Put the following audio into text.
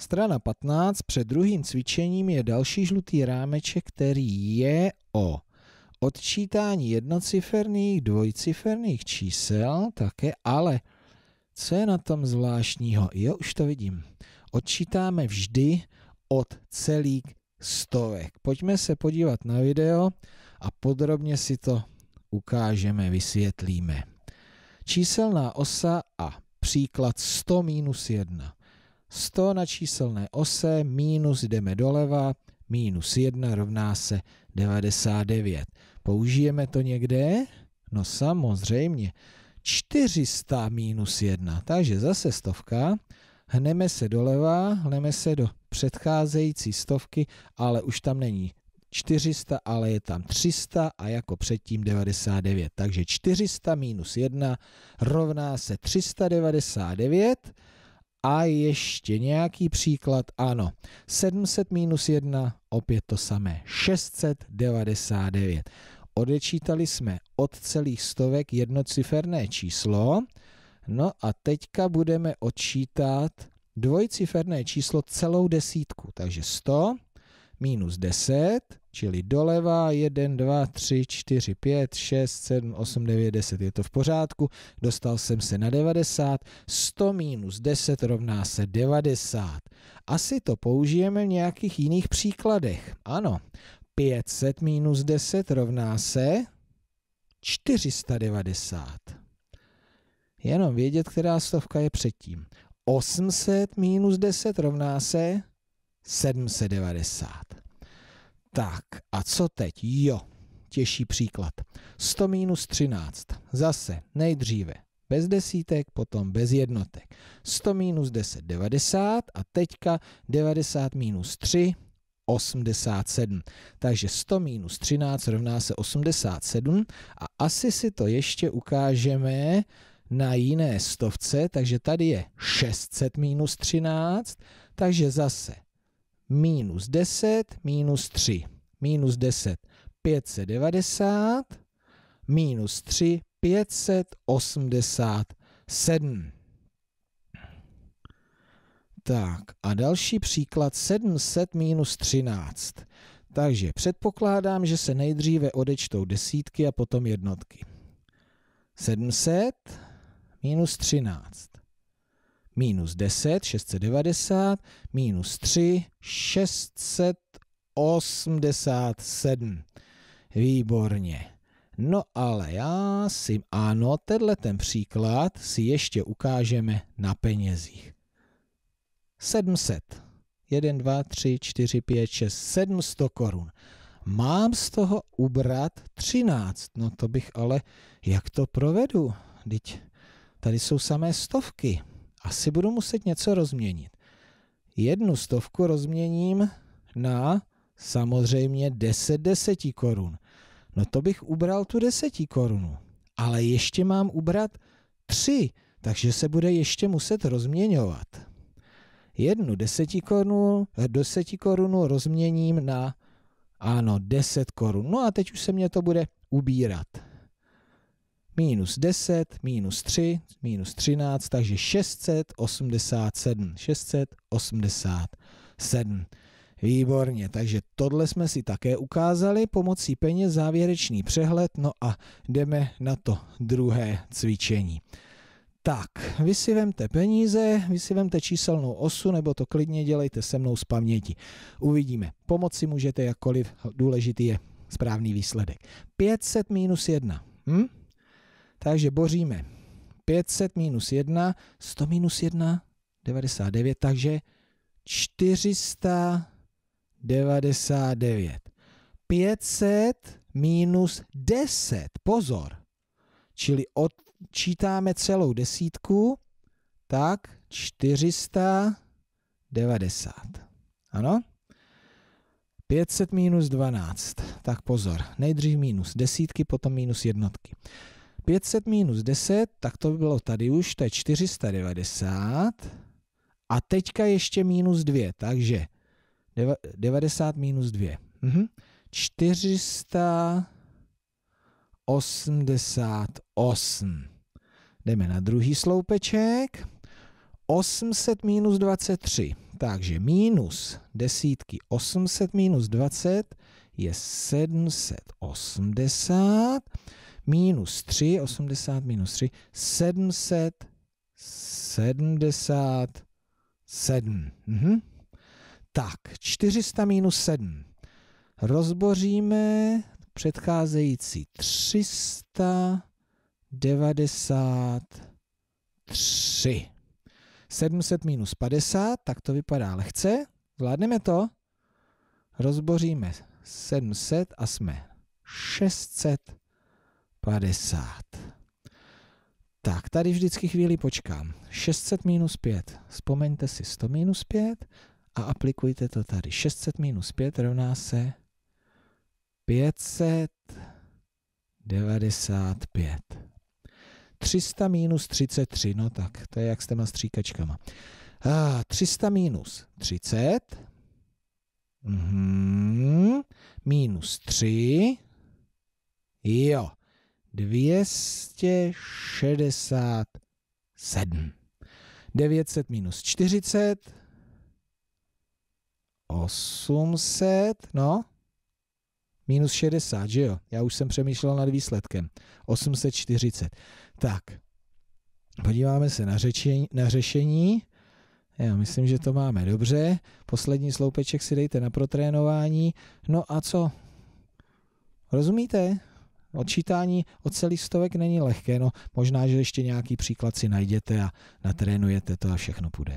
Strana 15 před druhým cvičením je další žlutý rámeček, který je o odčítání jednociferných, dvojciferných čísel také, ale co je na tom zvláštního? Jo, už to vidím. Odčítáme vždy od celých stovek. Pojďme se podívat na video a podrobně si to ukážeme, vysvětlíme. Číselná osa a příklad 100 minus 1. 100 na číselné ose minus jdeme doleva, minus 1 rovná se 99. Použijeme to někde? No samozřejmě. 400 minus 1, takže zase stovka. Hneme se doleva, hneme se do předcházející stovky, ale už tam není 400, ale je tam 300 a jako předtím 99. Takže 400 minus 1 rovná se 399 a ještě nějaký příklad, ano. 700 minus 1, opět to samé. 699. Odečítali jsme od celých stovek jednociferné číslo. No a teďka budeme odčítat dvojciferné číslo celou desítku. Takže 100 minus 10, čili doleva 1, 2, 3, 4, 5, 6, 7, 8, 9, 10, je to v pořádku, dostal jsem se na 90, 100 minus 10 rovná se 90. Asi to použijeme v nějakých jiných příkladech. Ano, 500 minus 10 rovná se 490. Jenom vědět, která stovka je předtím. 800 minus 10 rovná se 790. Tak a co teď? Jo, těžší příklad. 100 minus 13. Zase nejdříve bez desítek, potom bez jednotek. 100 minus 10, 90 a teďka 90 minus 3, 87. Takže 100 minus 13 rovná se 87 a asi si to ještě ukážeme na jiné stovce, takže tady je 600 minus 13, takže zase minus 10, minus 3. Minus 10, 590, minus 3, 587. Tak a další příklad 700 minus 13. Takže předpokládám, že se nejdříve odečtou desítky a potom jednotky. 700 minus 13 minus 10, 690, minus 3, 687. Výborně. No ale já si, ano, tenhle ten příklad si ještě ukážeme na penězích. 700. 1, 2, 3, 4, 5, 6, 700 korun. Mám z toho ubrat 13. No to bych ale, jak to provedu? Teď tady jsou samé stovky asi budu muset něco rozměnit. Jednu stovku rozměním na samozřejmě 10 desetí korun. No to bych ubral tu desetí korunu. Ale ještě mám ubrat tři, takže se bude ještě muset rozměňovat. Jednu desetí korunu, eh, desetí korunu rozměním na ano, 10 korun. No a teď už se mě to bude ubírat minus 10, minus 3, minus 13, takže 687. 687. Výborně, takže tohle jsme si také ukázali pomocí peněz závěrečný přehled, no a jdeme na to druhé cvičení. Tak, vy si vemte peníze, vy si vemte číselnou osu, nebo to klidně dělejte se mnou z paměti. Uvidíme. Pomoci můžete jakkoliv, důležitý je správný výsledek. 500 minus 1. Hm? Takže boříme 500 minus 1, 100 minus 1, 99, takže 499. 500 minus 10, pozor, čili odčítáme celou desítku, tak 490. Ano? 500 minus 12, tak pozor, nejdřív minus desítky, potom minus jednotky. 500 minus 10, tak to by bylo tady už, to je 490. A teďka ještě minus 2, takže 90 minus 2. Mhm. 488. Jdeme na druhý sloupeček. 800 minus 23. Takže minus desítky 800 minus 20 je 780 minus 3, 80 minus 3, 777. Mhm. Tak, 400 minus 7. Rozboříme předcházející 393. 700 minus 50, tak to vypadá lehce. Vládneme to. Rozboříme 700 a jsme 600. 50. Tak, tady vždycky chvíli počkám. 600 minus 5. Vzpomeňte si 100 minus 5 a aplikujte to tady. 600 minus 5 rovná se 595. 300 minus 33, no tak, to je jak s těma stříkačkama. A, 300 minus 30, mm-hmm. minus 3, jo, 267. 900 minus 40, 800, no, minus 60, že jo? Já už jsem přemýšlel nad výsledkem. 840. Tak, podíváme se na, řečení, na řešení. Já myslím, že to máme dobře. Poslední sloupeček si dejte na protrénování. No a co? Rozumíte? Odčítání od celých stovek není lehké, no možná, že ještě nějaký příklad si najdete a natrénujete to a všechno půjde.